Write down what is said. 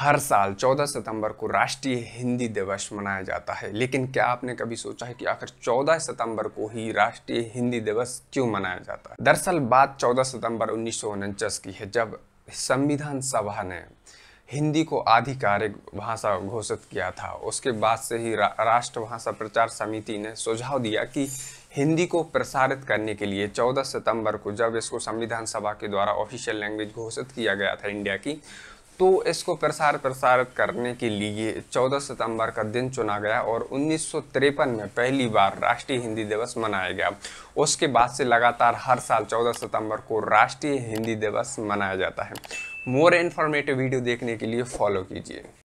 हर साल 14 सितंबर को राष्ट्रीय हिंदी दिवस मनाया जाता है लेकिन क्या आपने कभी सोचा है कि आखिर 14 सितंबर को ही राष्ट्रीय हिंदी दिवस क्यों मनाया जाता है दरअसल बात 14 सितंबर उन्नीस की है जब संविधान सभा ने हिंदी को आधिकारिक भाषा घोषित किया था उसके बाद से ही रा, राष्ट्रभाषा प्रचार समिति ने सुझाव दिया कि हिंदी को प्रसारित करने के लिए 14 सितंबर को जब इसको संविधान सभा के द्वारा ऑफिशियल लैंग्वेज घोषित किया गया था इंडिया की तो इसको प्रसार प्रसारित करने के लिए 14 सितंबर का दिन चुना गया और उन्नीस में पहली बार राष्ट्रीय हिंदी दिवस मनाया गया उसके बाद से लगातार हर साल 14 सितंबर को राष्ट्रीय हिंदी दिवस मनाया जाता है मोर इन्फॉर्मेटिव वीडियो देखने के लिए फॉलो कीजिए